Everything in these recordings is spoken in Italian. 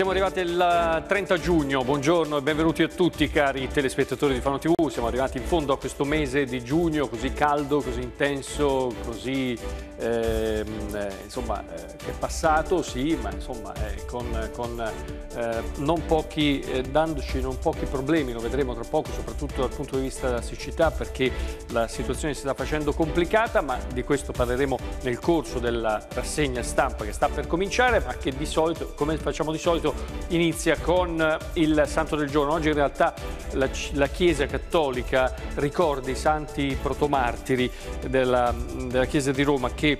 siamo arrivati il 30 eh, giugno, buongiorno e benvenuti a tutti cari telespettatori di Fano TV, siamo arrivati in fondo a questo mese di giugno così caldo, così intenso, così Ehm, eh, insomma, eh, che è passato, sì, ma insomma, eh, con, con eh, non pochi, dandoci non pochi problemi, lo vedremo tra poco, soprattutto dal punto di vista della siccità, perché la situazione si sta facendo complicata, ma di questo parleremo nel corso della rassegna stampa che sta per cominciare, ma che di solito, come facciamo di solito, inizia con il Santo del Giorno. Oggi in realtà la, la Chiesa Cattolica ricorda i santi protomartiri della, della Chiesa di Roma che che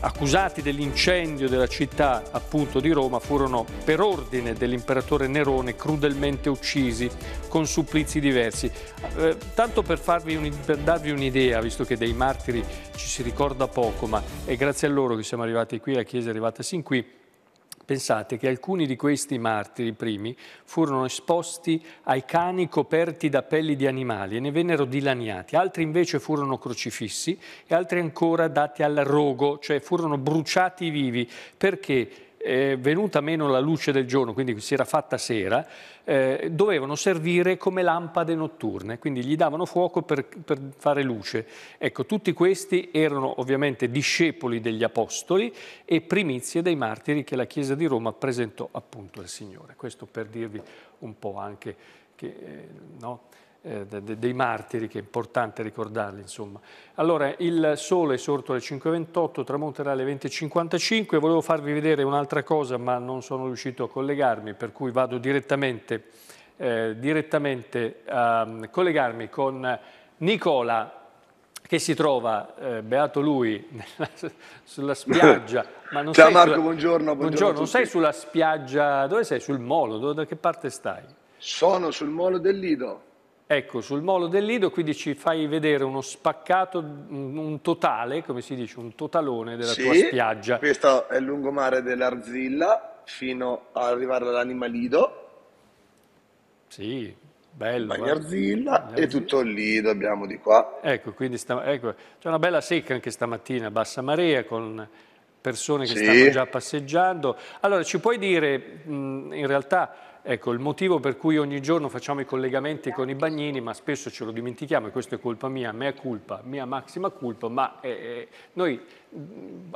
accusati dell'incendio della città appunto di Roma furono per ordine dell'imperatore Nerone crudelmente uccisi con supplizi diversi. Eh, tanto per, un, per darvi un'idea, visto che dei martiri ci si ricorda poco, ma è grazie a loro che siamo arrivati qui, la Chiesa è arrivata sin qui, Pensate che alcuni di questi martiri primi furono esposti ai cani coperti da pelli di animali e ne vennero dilaniati, altri invece furono crocifissi e altri ancora dati al rogo, cioè furono bruciati vivi perché eh, venuta meno la luce del giorno, quindi si era fatta sera, eh, dovevano servire come lampade notturne, quindi gli davano fuoco per, per, fare luce. Ecco, tutti questi erano ovviamente discepoli degli apostoli e primizie dei martiri che la Chiesa di Roma presentò appunto al Signore. Questo per dirvi un po' anche che... Eh, no? eh, dei martiri, che è importante ricordarli. Insomma. Allora, il sole è sorto alle 5.28, tramonterà alle 20.55, volevo farvi vedere un'altra cosa ma non sono riuscito a collegarmi, per cui vado direttamente, eh, direttamente a mm, collegarmi con Nicola che si trova, eh, beato lui, sulla spiaggia. Ma non Ciao sei Marco, sulla... buongiorno. Buongiorno, buongiorno non sei sulla spiaggia, dove sei? Sul molo, dove, da che parte stai? Sono sul molo del Lido. Ecco, sul molo del Lido quindi ci fai vedere uno spaccato, un totale, come si dice, un totalone della sì, tua spiaggia. questo è il lungomare dell'Arzilla fino ad arrivare all'Anima Lido. Sì, bello. Eh. Arzilla e tutto il Lido abbiamo di qua. Ecco, quindi ecco, c'è una bella secca anche stamattina, bassa marea, con persone che sì. stanno già passeggiando. Allora, ci puoi dire, in realtà Ecco, il motivo per cui ogni giorno facciamo i collegamenti con i bagnini, ma spesso ce lo dimentichiamo, e questa è colpa mia, mea colpa, mia massima colpa, ma è, eh, eh, noi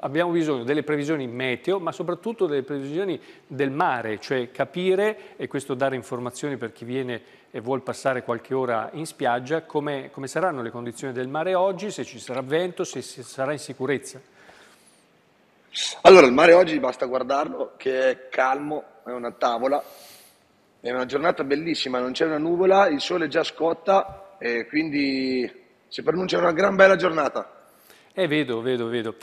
abbiamo bisogno delle previsioni meteo, ma soprattutto delle previsioni del mare, cioè capire, e questo dare informazioni per chi viene e vuole passare qualche ora in spiaggia, come, come saranno le condizioni del mare oggi, se ci sarà vento, se si sarà in sicurezza. Allora, il mare oggi basta guardarlo, che è calmo, è una tavola, è una giornata bellissima, non c'è una nuvola, il sole già scotta e quindi si pronuncia una gran bella giornata. Eh, vedo, vedo, vedo.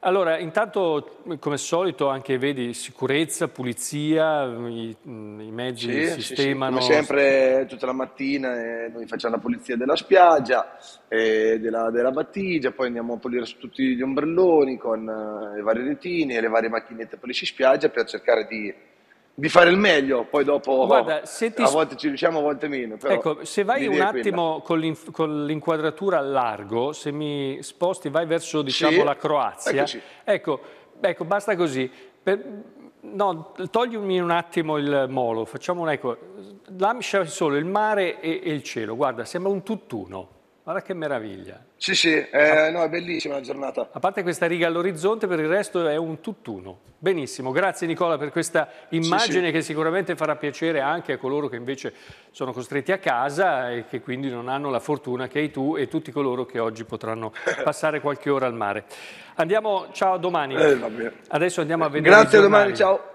Allora, intanto, come al solito, anche vedi sicurezza, pulizia, i, i mezzi sì, sistemano. Sì, sì. Come sempre, tutta la mattina eh, noi facciamo la pulizia della spiaggia, eh, della, della, battigia, poi andiamo a pulire tutti gli ombrelloni con eh, le varie retine e le varie macchinette pulisci spiaggia per cercare di di fare il meglio, poi dopo Guarda, ti... a volte ci riusciamo, a volte meno. ecco, se vai un attimo con, l'inquadratura a largo, se mi sposti, vai verso diciamo, sì. la Croazia, ecco, ecco, basta così. Per... No, toglimi un attimo il molo, facciamo un ecco, lascia solo il mare e, e il cielo, guarda, sembra un tutt'uno. Guarda che meraviglia. Sì, sì, eh, no, è bellissima la giornata. A parte questa riga all'orizzonte, per il resto è un tutt'uno. Benissimo, grazie Nicola per questa immagine sì, sì. che sicuramente farà piacere anche a coloro che invece sono costretti a casa e che quindi non hanno la fortuna che hai tu e tutti coloro che oggi potranno passare qualche ora al mare. Andiamo, ciao, domani. Eh, Adesso andiamo a vedere Grazie, domani, ciao.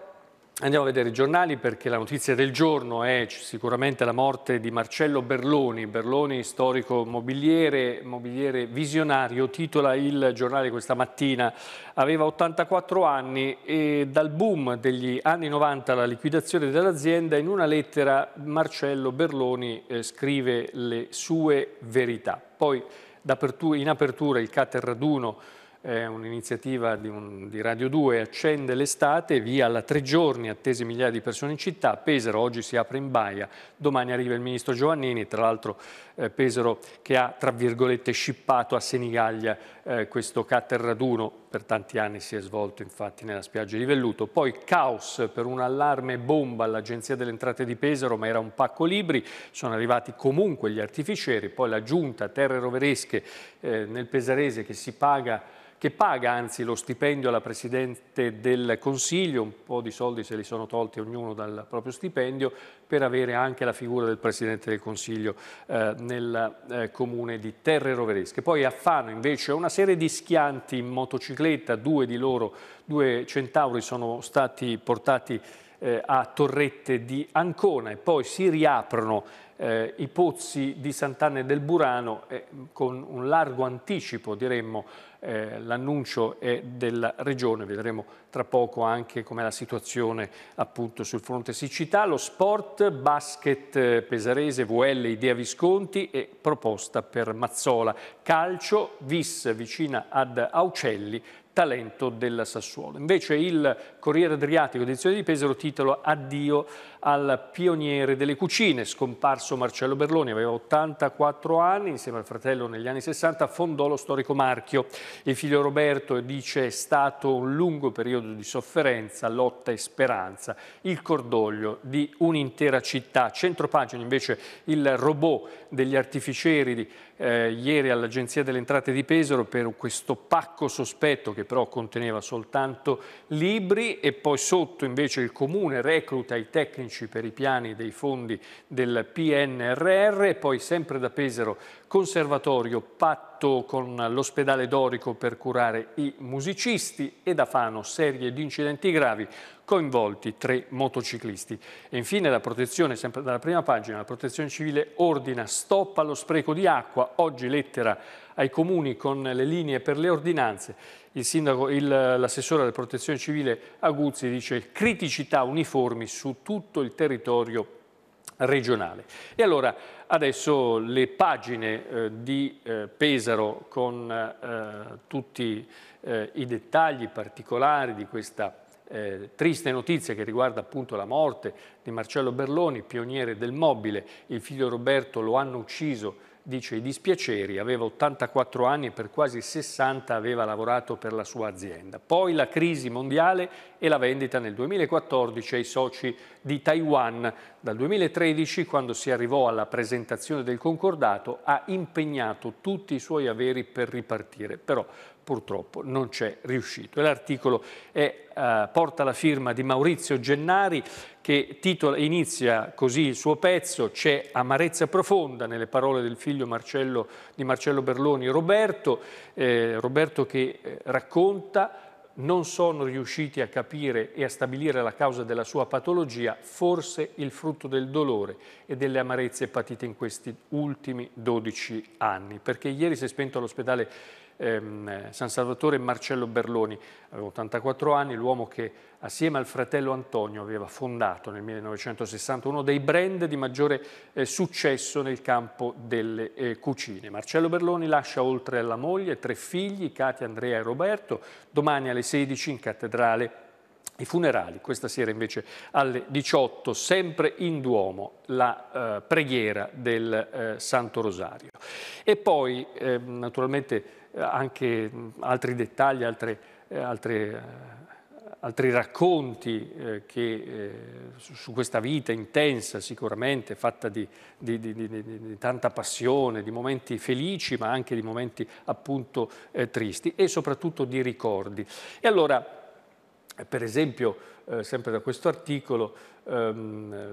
Andiamo a vedere i giornali perché la notizia del giorno è sicuramente la morte di Marcello Berloni. Berloni, storico mobiliere, mobiliere visionario, titola il giornale questa mattina. Aveva 84 anni e dal boom degli anni 90 alla liquidazione dell'azienda, in una lettera Marcello Berloni eh, scrive le sue verità. Poi in apertura il Cater Raduno è un'iniziativa di, un, di, Radio 2, accende l'estate, via la tre giorni, attese migliaia di persone in città, Pesaro oggi si apre in baia, domani arriva il ministro Giovannini, tra l'altro eh, Pesaro che ha, tra virgolette, scippato a Senigallia eh, questo catter raduno, per tanti anni si è svolto infatti nella spiaggia di Velluto, poi caos per un allarme bomba all'Agenzia delle Entrate di Pesaro, ma era un pacco libri, sono arrivati comunque gli artificieri, poi la giunta, terre roveresche eh, nel Pesarese che si paga che paga anzi lo stipendio alla Presidente del Consiglio, un po' di soldi se li sono tolti ognuno dal proprio stipendio, per avere anche la figura del Presidente del Consiglio eh, nel eh, comune di Terre Roveresche. Poi a Fano invece una serie di schianti in motocicletta, due di loro, due centauri sono stati portati eh, a Torrette di Ancona e poi si riaprono eh, i pozzi di Sant'Anne del Burano eh, con un largo anticipo, diremmo, eh, l'annuncio è della Regione, vedremo tra poco anche com'è la situazione appunto sul fronte siccità, lo sport, basket eh, pesarese, VL, idea Visconti e proposta per Mazzola, calcio, Vis vicina ad Aucelli, talento del Sassuolo. Invece il Corriere Adriatico, edizione di Pesaro, titolo Addio al pioniere delle cucine, scomparso Marcello Berloni, aveva 84 anni, insieme al fratello negli anni 60 fondò lo storico marchio. Il figlio Roberto dice è stato un lungo periodo di sofferenza, lotta e speranza, il cordoglio di un'intera città. Centro pagina invece il robot degli artificieri eh, ieri all'Agenzia delle Entrate di Pesaro per questo pacco sospetto che che però conteneva soltanto libri e poi sotto invece il comune recluta i tecnici per i piani dei fondi del PNRR e poi sempre da Pesaro conservatorio patto con l'ospedale Dorico per curare i musicisti e da Fano serie di incidenti gravi coinvolti tre motociclisti. E infine la protezione, sempre dalla prima pagina, la protezione civile ordina stop allo spreco di acqua, oggi lettera ai comuni con le linee per le ordinanze l'assessore della protezione civile Aguzzi dice criticità uniformi su tutto il territorio regionale. E allora adesso le pagine eh, di eh, Pesaro con eh, tutti eh, i dettagli particolari di questa eh, triste notizia che riguarda appunto la morte di Marcello Berloni, pioniere del mobile, il figlio Roberto lo hanno ucciso dice i dispiaceri, aveva 84 anni e per quasi 60 aveva lavorato per la sua azienda. Poi la crisi mondiale e la vendita nel 2014 ai soci di Taiwan. Dal 2013, quando si arrivò alla presentazione del concordato, ha impegnato tutti i suoi averi per ripartire. Però purtroppo non c'è riuscito. L'articolo eh, porta la firma di Maurizio Gennari che titola, inizia così il suo pezzo, c'è amarezza profonda nelle parole del figlio Marcello, di Marcello Berloni, Roberto, eh, Roberto che eh, racconta non sono riusciti a capire e a stabilire la causa della sua patologia, forse il frutto del dolore e delle amarezze patite in questi ultimi 12 anni, perché ieri si è spento all'ospedale Ehm, San Salvatore Marcello Berloni, aveva 84 anni, l'uomo che assieme al fratello Antonio aveva fondato nel 1961 uno dei brand di maggiore eh, successo nel campo delle eh, cucine. Marcello Berloni lascia oltre alla moglie tre figli, Katia, Andrea e Roberto, domani alle 16 in cattedrale i funerali, questa sera invece alle 18, sempre in Duomo, la eh, preghiera del eh, Santo Rosario. E poi, eh, naturalmente, eh, anche mm, altri dettagli, altre, eh, altre, eh, altri racconti che, su, questa vita intensa sicuramente, fatta di, di, di, di, tanta passione, di momenti felici ma anche di momenti appunto tristi e soprattutto di ricordi. E allora, per esempio, sempre da questo articolo, ehm,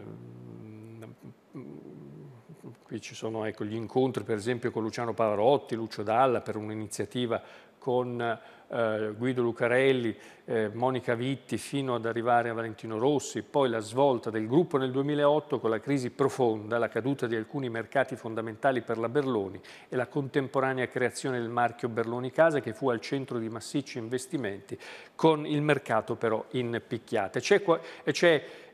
Qui ci sono ecco, gli incontri per esempio con Luciano Pavarotti, Lucio Dalla per un'iniziativa con eh, Guido Lucarelli, eh, Monica Vitti fino ad arrivare a Valentino Rossi, poi la svolta del gruppo nel 2008 con la crisi profonda, la caduta di alcuni mercati fondamentali per la Berloni e la contemporanea creazione del marchio Berloni Casa che fu al centro di massicci investimenti con il mercato però in picchiate. C'è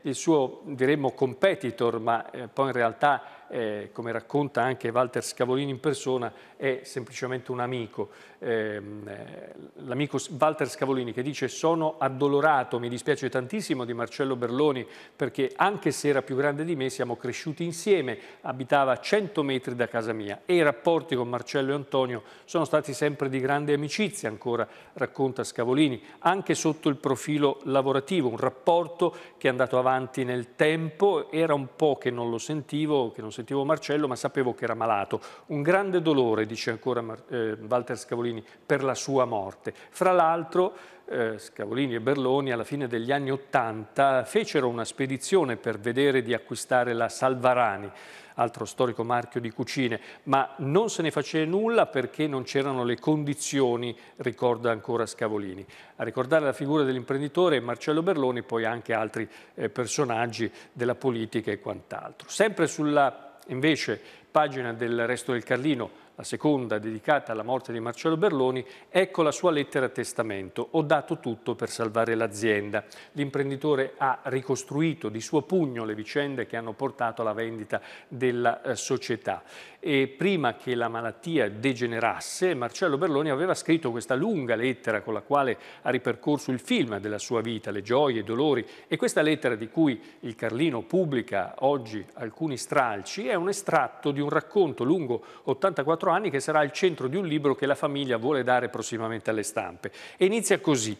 il suo diremmo competitor ma eh, poi in realtà eh, come racconta anche Walter Scavolini in persona, è semplicemente un amico. Ehm, eh, l'amico Walter Scavolini che dice sono addolorato, mi dispiace tantissimo di Marcello Berloni perché anche se era più grande di me siamo cresciuti insieme, abitava a 100 metri da casa mia e i rapporti con Marcello e Antonio sono stati sempre di grande amicizia ancora, racconta Scavolini, anche sotto il profilo lavorativo, un rapporto che è andato avanti nel tempo, era un po' che non lo sentivo, che non sentivo Marcello ma sapevo che era malato. Un grande dolore, dice ancora eh, Walter Scavolini, per la sua morte. Fra l'altro eh, Scavolini e Berloni alla fine degli anni Ottanta fecero una spedizione per vedere di acquistare la Salvarani altro storico marchio di cucine, ma non se ne faceva nulla perché non c'erano le condizioni, ricorda ancora Scavolini. A ricordare la figura dell'imprenditore Marcello Berloni, poi anche altri eh, personaggi della politica e quant'altro. Sempre sulla invece pagina del Resto del Carlino la seconda dedicata alla morte di Marcello Berloni, ecco la sua lettera testamento. Ho dato tutto per salvare l'azienda. L'imprenditore ha ricostruito di suo pugno le vicende che hanno portato alla vendita della eh, società. E prima che la malattia degenerasse, Marcello Berloni aveva scritto questa lunga lettera con la quale ha ripercorso il film della sua vita, le gioie, i dolori. E questa lettera di cui il Carlino pubblica oggi alcuni stralci è un estratto di un racconto lungo 84 24 anni che sarà il centro di un libro che la famiglia vuole dare prossimamente alle stampe. E inizia così.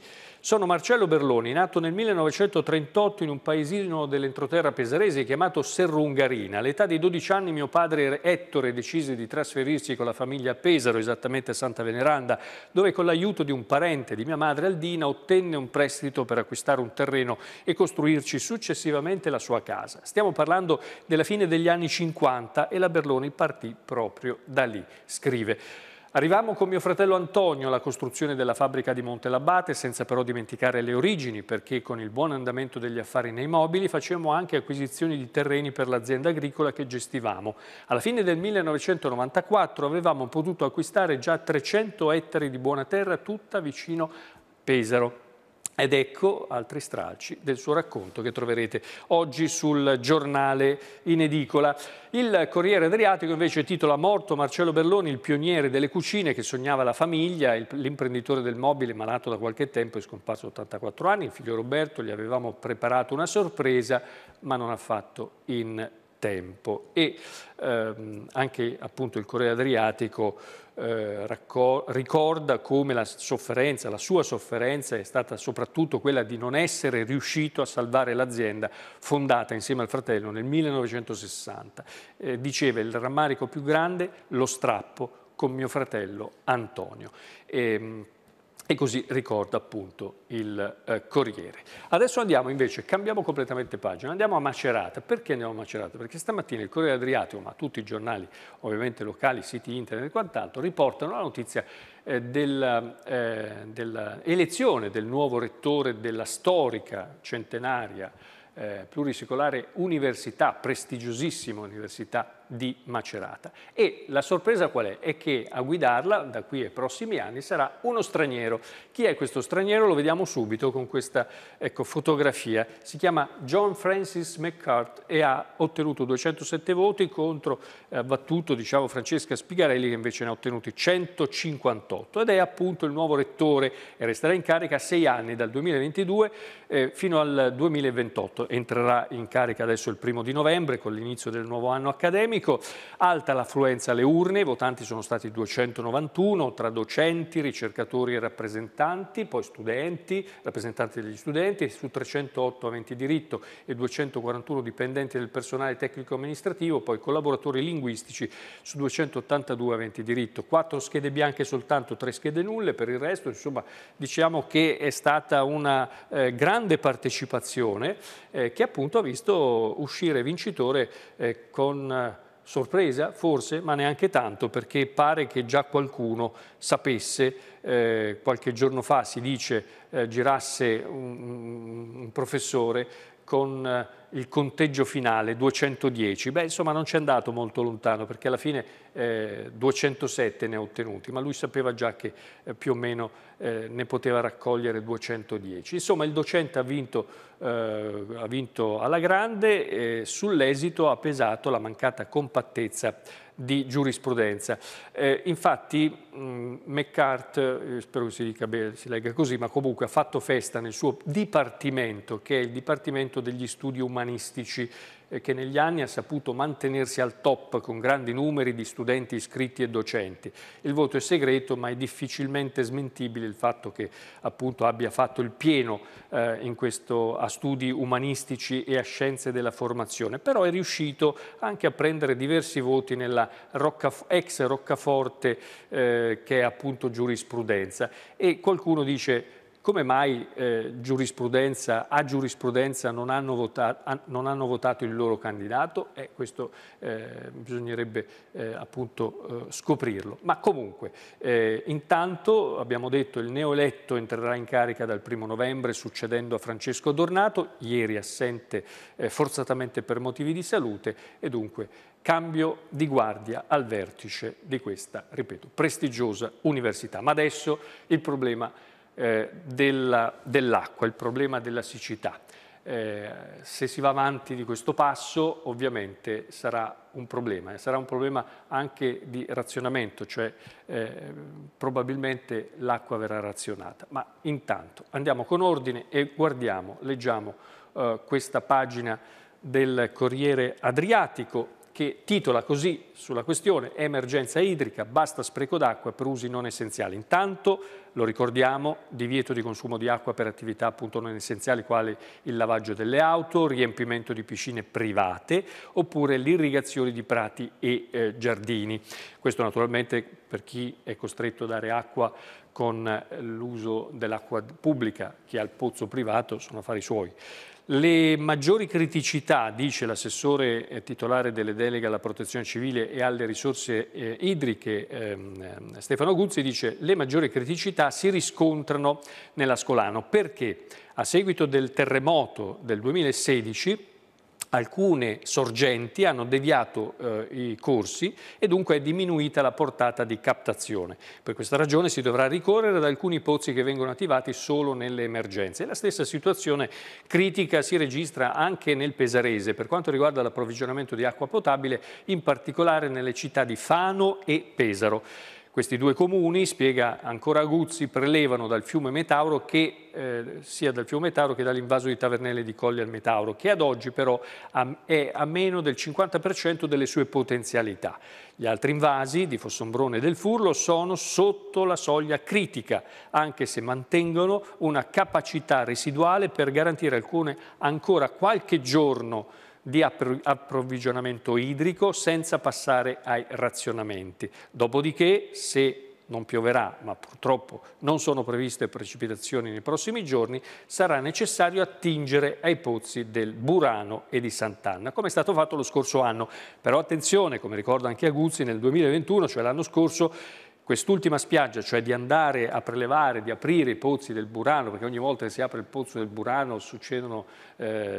Sono Marcello Berloni, nato nel 1938 in un paesino dell'entroterra pesarese chiamato Serrungarina. All'età di 12 anni mio padre Ettore decise di trasferirsi con la famiglia a Pesaro, esattamente a Santa Veneranda, dove con l'aiuto di un parente di mia madre Aldina ottenne un prestito per acquistare un terreno e costruirci successivamente la sua casa. Stiamo parlando della fine degli anni 50 e la Berloni partì proprio da lì scrive Arriviamo con mio fratello Antonio alla costruzione della fabbrica di Montelabate senza però dimenticare le origini perché con il buon andamento degli affari nei mobili facevamo anche acquisizioni di terreni per l'azienda agricola che gestivamo. Alla fine del 1994 avevamo potuto acquistare già 300 ettari di buona terra tutta vicino Pesaro. Ed ecco altri stralci del suo racconto che troverete oggi sul giornale in edicola. Il Corriere Adriatico invece titola Morto Marcello Berloni, il pioniere delle cucine che sognava la famiglia, l'imprenditore del mobile malato da qualche tempo e scomparso a 84 anni, il figlio Roberto gli avevamo preparato una sorpresa ma non ha fatto in tempo e ehm, anche appunto il Corriere Adriatico eh, ricorda come la sofferenza, la sua sofferenza è stata soprattutto quella di non essere riuscito a salvare l'azienda fondata insieme al fratello nel 1960. Eh, diceva il rammarico più grande, lo strappo con mio fratello Antonio. E, ehm, e così ricorda appunto il eh, Corriere. Adesso andiamo invece, cambiamo completamente pagina, andiamo a Macerata. Perché andiamo a Macerata? Perché stamattina il Corriere Adriatico, ma tutti i giornali ovviamente locali, siti internet e quant'altro, riportano la notizia eh, eh dell'elezione eh, del nuovo rettore della storica centenaria eh, plurisecolare università, prestigiosissima università di Macerata. E la sorpresa qual è? È che a guidarla da qui ai prossimi anni sarà uno straniero. Chi è questo straniero? Lo vediamo subito con questa ecco, fotografia. Si chiama John Francis McCart e ha ottenuto 207 voti contro eh, battuto diciamo, Francesca Spigarelli che invece ne ha ottenuti 158 ed è appunto il nuovo rettore e resterà in carica sei anni dal 2022 eh, fino al 2028. Entrerà in carica adesso il primo di novembre con l'inizio del nuovo anno accademico accademico, alta l'affluenza alle urne, i votanti sono stati 291 tra docenti, ricercatori e rappresentanti, poi studenti, rappresentanti degli studenti, su 308 aventi diritto e 241 dipendenti del personale tecnico-amministrativo, poi collaboratori linguistici su 282 aventi diritto, Quattro schede bianche soltanto, tre schede nulle, per il resto insomma diciamo che è stata una eh, grande partecipazione eh, che appunto ha visto uscire vincitore eh, con eh, sorpresa forse, ma neanche tanto, perché pare che già qualcuno sapesse, eh, qualche giorno fa si dice, eh, girasse un, un professore con eh, il conteggio finale, 210, beh insomma non c'è andato molto lontano perché alla fine eh, 207 ne ha ottenuti, ma lui sapeva già che eh, più o meno eh, ne poteva raccogliere 210. Insomma il docente ha vinto, eh, ha vinto alla grande, sull'esito ha pesato la mancata compattezza di giurisprudenza. Eh, infatti mh, McCart, eh, spero che si, dica bene, si legga così, ma comunque ha fatto festa nel suo dipartimento, che è il Dipartimento degli Studi Umanitari umanistici eh, che negli anni ha saputo mantenersi al top con grandi numeri di studenti iscritti e docenti. Il voto è segreto ma è difficilmente smentibile il fatto che appunto abbia fatto il pieno eh, questo, a studi umanistici e a scienze della formazione, però è riuscito anche a prendere diversi voti nella rocca, ex roccaforte eh, che è appunto giurisprudenza e qualcuno dice come mai eh, giurisprudenza, a giurisprudenza non hanno, votato, non hanno, votato, il loro candidato? Eh, questo eh, bisognerebbe eh, appunto eh, scoprirlo. Ma comunque, eh, intanto abbiamo detto il neoeletto entrerà in carica dal primo novembre succedendo a Francesco Dornato, ieri assente forzatamente per motivi di salute e dunque cambio di guardia al vertice di questa, ripeto, prestigiosa università. Ma adesso il problema è eh, dell'acqua, il problema della siccità. Eh, se si va avanti di questo passo ovviamente sarà un problema e sarà un problema anche di razionamento, cioè eh, probabilmente l'acqua verrà razionata. Ma intanto andiamo con ordine e guardiamo, leggiamo eh, questa pagina del Corriere Adriatico che titola così sulla questione emergenza idrica, basta spreco d'acqua per usi non essenziali. Intanto, lo ricordiamo, divieto di consumo di acqua per attività appunto non essenziali quali il lavaggio delle auto, riempimento di piscine private oppure l'irrigazione di prati e eh, giardini. Questo naturalmente per chi è costretto a dare acqua con eh, l'uso dell'acqua pubblica, chi ha il pozzo privato sono affari suoi. Le maggiori criticità, dice l'assessore eh, titolare delle deleghe alla protezione civile e alle risorse eh, idriche ehm, Stefano Guzzi, dice le maggiori criticità si riscontrano nell'Ascolano perché a seguito del terremoto del 2016 alcune sorgenti hanno deviato eh, i corsi e dunque è diminuita la portata di captazione. Per questa ragione si dovrà ricorrere ad alcuni pozzi che vengono attivati solo nelle emergenze. la stessa situazione critica si registra anche nel Pesarese per quanto riguarda l'approvvigionamento di acqua potabile, in particolare nelle città di Fano e Pesaro. Questi due comuni, spiega ancora Guzzi, prelevano dal fiume Metauro che, eh, sia dal fiume Metauro che dall'invaso di Tavernelle di Colli al Metauro, che ad oggi però è a meno del 50% delle sue potenzialità. Gli altri invasi di Fossombrone e del Furlo sono sotto la soglia critica, anche se mantengono una capacità residuale per garantire alcune ancora qualche giorno di approvvigionamento idrico senza passare ai razionamenti. Dopodiché, se non pioverà, ma purtroppo non sono previste precipitazioni nei prossimi giorni, sarà necessario attingere ai pozzi del Burano e di Sant'Anna, come è stato fatto lo scorso anno. Però attenzione, come ricorda anche Aguzzi, nel 2021, cioè l'anno scorso, Quest'ultima spiaggia, cioè di andare a prelevare, di aprire i pozzi del Burano, perché ogni volta che si apre il pozzo del Burano eh,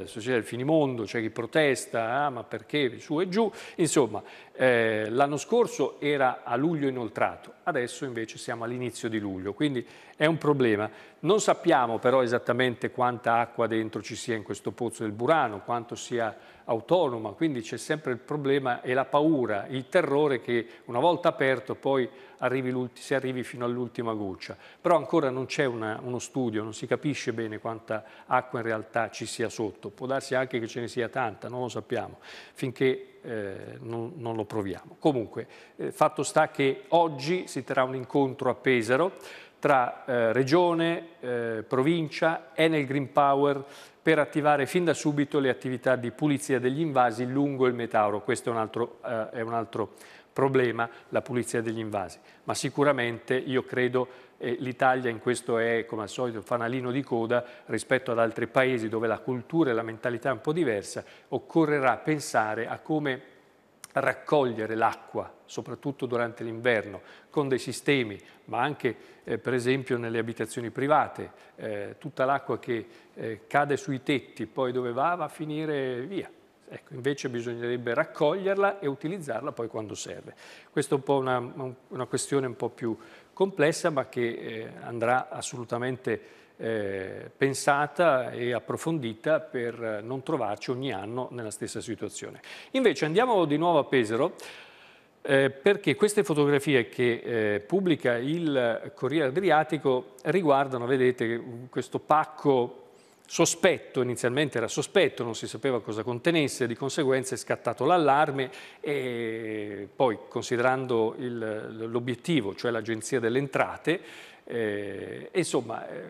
succede il finimondo, c'è cioè chi protesta, ah, ma perché, su e giù. Insomma, eh, l'anno scorso era a luglio inoltrato, adesso invece siamo all'inizio di luglio, quindi è un problema. Non sappiamo però esattamente quanta acqua dentro ci sia in questo pozzo del Burano, quanto sia autonoma, quindi c'è sempre il problema e la paura, il terrore che una volta aperto poi arrivi si arrivi fino all'ultima goccia. Però ancora non c'è uno studio, non si capisce bene quanta acqua in realtà ci sia sotto. Può darsi anche che ce ne sia tanta, non lo sappiamo, finché eh, non, non, lo proviamo. Comunque, eh, fatto sta che oggi si terrà un incontro a Pesaro, tra eh, regione, eh, provincia, nel Green Power per attivare fin da subito le attività di pulizia degli invasi lungo il Metauro. Questo è un altro, eh, è un altro problema, la pulizia degli invasi. Ma sicuramente io credo eh, l'Italia in questo è, come al solito, fanalino di coda rispetto ad altri paesi dove la cultura e la mentalità è un po' diversa. Occorrerà pensare a come raccogliere l'acqua, soprattutto durante l'inverno, con dei sistemi, ma anche eh, per esempio nelle abitazioni private, eh, tutta l'acqua che eh, cade sui tetti, poi dove va va a finire via. Ecco, invece bisognerebbe raccoglierla e utilizzarla poi quando serve. Questa è un po' una, una questione un po' più complessa, ma che eh, andrà assolutamente eh, pensata e approfondita per non trovarci ogni anno nella stessa situazione. Invece andiamo di nuovo a Pesaro eh, perché queste fotografie che eh, pubblica il Corriere Adriatico riguardano, vedete, questo pacco sospetto, inizialmente era sospetto, non si sapeva cosa contenesse, di conseguenza è scattato l'allarme e poi considerando l'obiettivo, cioè l'Agenzia delle Entrate, eh, insomma, eh,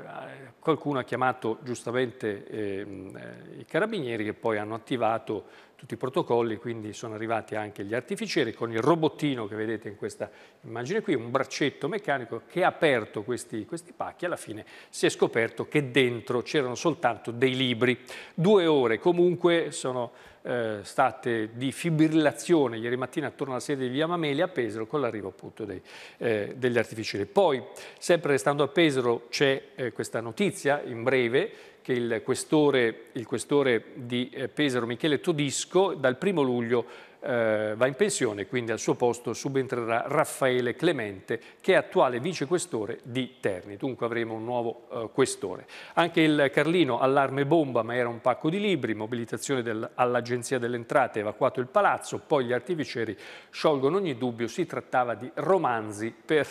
qualcuno ha chiamato giustamente eh, eh, i carabinieri che poi hanno attivato tutti i protocolli, quindi sono arrivati anche gli artificieri con il robottino che vedete in questa immagine qui, un braccetto meccanico che ha aperto questi, questi pacchi, alla fine si è scoperto che dentro c'erano soltanto dei libri. Due ore comunque sono eh, state di fibrillazione ieri mattina attorno alla sede di Via Mameli a Pesaro con l'arrivo appunto dei, eh, degli artificieri. Poi, sempre restando a Pesaro, c'è eh, questa notizia in breve che il questore, il questore di eh, Pesaro Michele Todisco dal primo luglio eh, va in pensione, quindi al suo posto subentrerà Raffaele Clemente che è attuale vicequestore di Terni, dunque avremo un nuovo eh, questore. Anche il Carlino allarme bomba ma era un pacco di libri, mobilitazione del, all'Agenzia delle Entrate, evacuato il palazzo, poi gli artificieri sciolgono ogni dubbio, si trattava di romanzi per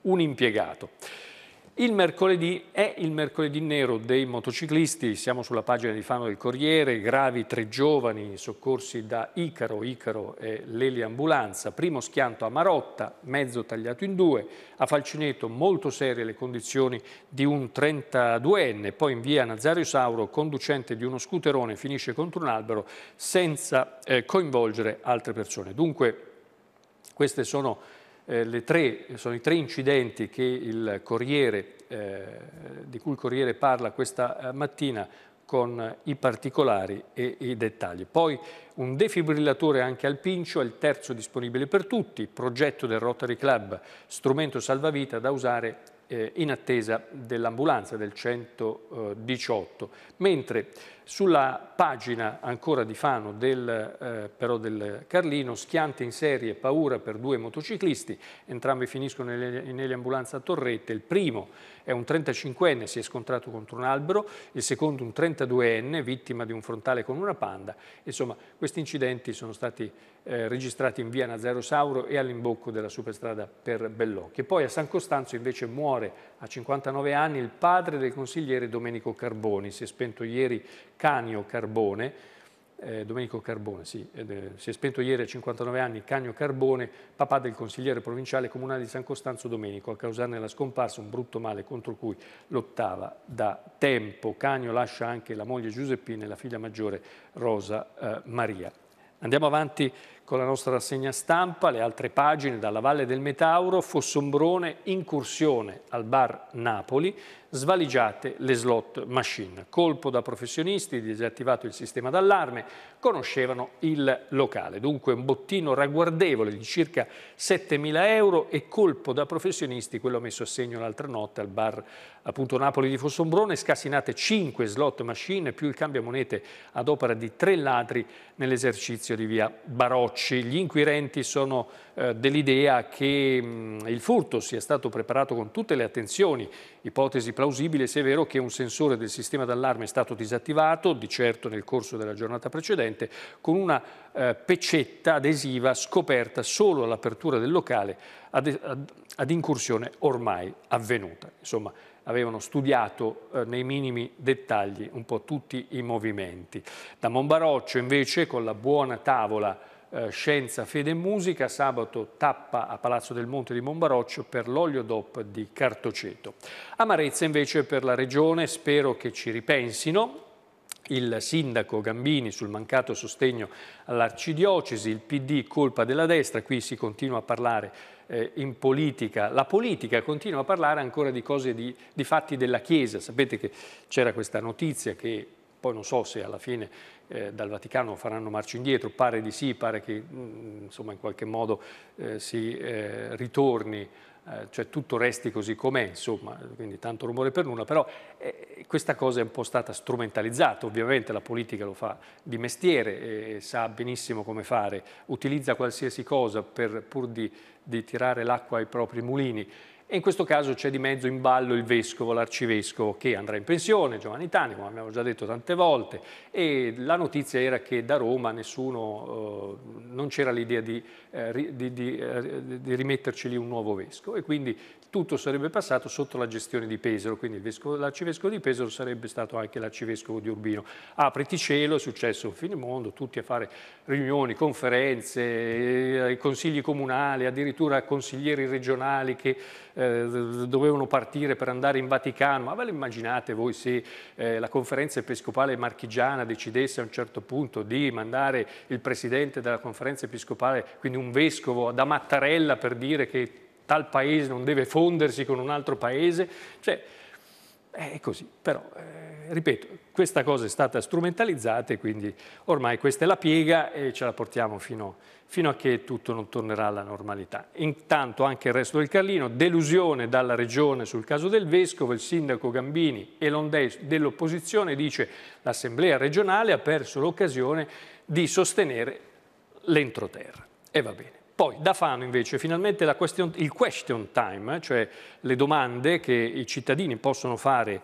un impiegato. Il mercoledì è il mercoledì nero dei motociclisti, siamo sulla pagina di Fano del Corriere, gravi tre giovani soccorsi da Icaro, Icaro e Leli Ambulanza, primo schianto a Marotta, mezzo tagliato in due, a Falcineto molto serie le condizioni di un 32enne, poi in via Nazario Sauro, conducente di uno scooterone, finisce contro un albero senza eh, coinvolgere altre persone. Dunque queste sono eh, tre, sono i tre incidenti Corriere, eh, di cui il Corriere parla questa eh, mattina con i particolari e i dettagli. Poi un defibrillatore anche al Pincio, è il terzo disponibile per tutti, progetto del Rotary Club, strumento salvavita da usare eh, in attesa dell'ambulanza del 118, mentre sulla pagina ancora di Fano del, eh, del Carlino, schiante in serie, paura per due motociclisti, entrambi finiscono nell'ambulanza a Torrette, il primo è un 35enne, si è scontrato contro un albero, il secondo un 32enne, vittima di un frontale con una panda, insomma questi incidenti sono stati eh, registrati in via Nazero Sauro e all'imbocco della superstrada per Bellocchi. Poi a San Costanzo invece muore a 59 anni il padre del consigliere Domenico Carboni, si è spento ieri Canio Carbone, eh, Domenico Carbone, sì, eh, si è spento ieri a 59 anni Cagno Carbone, papà del consigliere provinciale comunale di San Costanzo Domenico, a causarne la scomparsa un brutto male contro cui lottava da tempo. Cagno lascia anche la moglie Giuseppina e la figlia maggiore Rosa eh, Maria. Andiamo avanti con la nostra rassegna stampa, le altre pagine dalla Valle del Metauro, Fossombrone, incursione al bar Napoli, svaligiate le slot machine. Colpo da professionisti, disattivato il sistema d'allarme, conoscevano il locale. Dunque un bottino ragguardevole di circa 7.000 euro e colpo da professionisti, quello messo a segno l'altra notte al bar appunto Napoli di Fossombrone, scassinate 5 slot machine più il cambio monete ad opera di tre ladri nell'esercizio di via Barocci. Gli inquirenti sono eh, dell'idea che mh, mm, il furto sia stato preparato con tutte le attenzioni, ipotesi plausibile se è vero che un sensore del sistema d'allarme è stato disattivato, di certo nel corso della giornata precedente, con una eh, pecetta adesiva scoperta solo all'apertura del locale ad, ad, ad incursione ormai avvenuta. Insomma, avevano studiato eh, nei minimi dettagli un po' tutti i movimenti. Da Monbaroccio invece con la buona tavola eh, scienza, Fede e Musica, sabato tappa a Palazzo del Monte di Monbaroccio per l'olio DOP di Cartoceto. Amarezza invece per la Regione, spero che ci ripensino, il sindaco Gambini sul mancato sostegno all'arcidiocesi, il PD colpa della destra, qui si continua a parlare eh, in politica, la politica continua a parlare ancora di cose di, di fatti della Chiesa, sapete che c'era questa notizia che poi non so se alla fine eh, dal Vaticano faranno marcia indietro, pare di sì, pare che mh, mm, insomma, in qualche modo eh, si eh, ritorni, eh, cioè tutto resti così com'è, insomma, quindi tanto rumore per nulla, però eh, questa cosa è un po' stata strumentalizzata, ovviamente la politica lo fa di mestiere e sa benissimo come fare, utilizza qualsiasi cosa per, pur di, di tirare l'acqua ai propri mulini e in questo caso c'è di mezzo in ballo il vescovo, l'arcivescovo che andrà in pensione, Giovanni Tani, come abbiamo già detto tante volte, e la notizia era che da Roma nessuno, eh, non c'era l'idea di eh, di, di, eh, di, rimetterci lì un nuovo vescovo e quindi tutto sarebbe passato sotto la gestione di Pesaro, quindi l'arcivescovo di Pesaro sarebbe stato anche l'arcivescovo di Urbino. Apriti ah, cielo, è successo un fine mondo, tutti a fare riunioni, conferenze, eh, consigli comunali, addirittura consiglieri regionali che eh, dovevano partire per andare in Vaticano, ma ve lo immaginate voi se eh, la conferenza episcopale marchigiana decidesse a un certo punto di mandare il presidente della conferenza episcopale, quindi un un vescovo da Mattarella per dire che tal paese non deve fondersi con un altro paese, cioè è così, però eh, ripeto, questa cosa è stata strumentalizzata e quindi ormai questa è la piega e ce la portiamo fino, fino a che tutto non tornerà alla normalità. Intanto anche il resto del Carlino, delusione dalla regione sul caso del Vescovo, il sindaco Gambini e l'Ondei dell'opposizione dice l'assemblea regionale ha perso l'occasione di sostenere l'entroterra. E va bene. Poi da Fano invece finalmente question, il question time, cioè le domande che i cittadini possono fare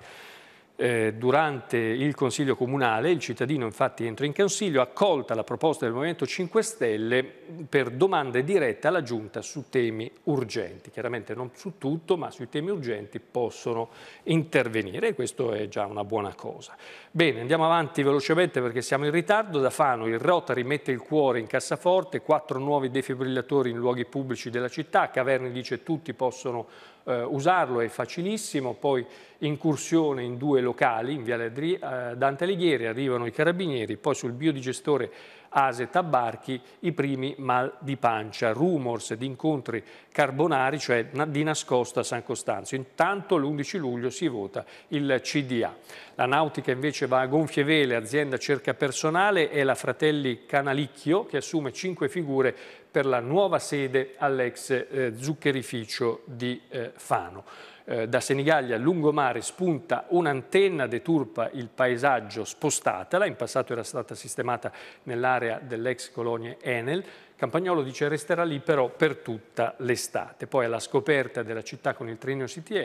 eh, durante il Consiglio Comunale, il cittadino infatti entra in Consiglio, accolta la proposta del Movimento 5 Stelle per domande dirette alla Giunta su temi urgenti. Chiaramente non su tutto, ma sui temi urgenti possono intervenire e questo è già una buona cosa. Bene, andiamo avanti velocemente perché siamo in ritardo. Da Fano il Rota rimette il cuore in cassaforte, quattro nuovi defibrillatori in luoghi pubblici della città, Caverni dice tutti possono eh, usarlo è facilissimo, poi incursione in due locali, in Viale eh, Dante Alighieri, arrivano i carabinieri, poi sul biodigestore ase Tabarchi, i primi mal di pancia, rumors di incontri carbonari, cioè di nascosto a San Costanzo. Intanto l'11 luglio si vota il CDA. La nautica invece va a gonfie vele, azienda cerca personale e la Fratelli Canalicchio che assume cinque figure per la nuova sede all'ex eh, zuccherificio di eh, Fano eh, da Senigallia a lungomare spunta un'antenna deturpa il paesaggio spostatela, in passato era stata sistemata nell'area dell'ex colonia Enel, Campagnolo dice resterà lì però per tutta l'estate. Poi alla scoperta della città con il treno City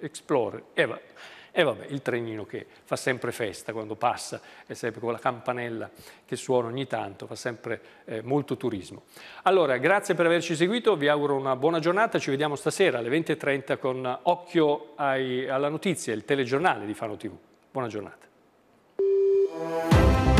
Explorer, Eva e vabbè, il trenino che fa sempre festa quando passa, è sempre con la campanella che suona ogni tanto, fa sempre eh, molto turismo. Allora, grazie per averci seguito, vi auguro una buona giornata, ci vediamo stasera alle 20.30 con Occhio ai, alla notizia, il telegiornale di Fano TV. Buona giornata.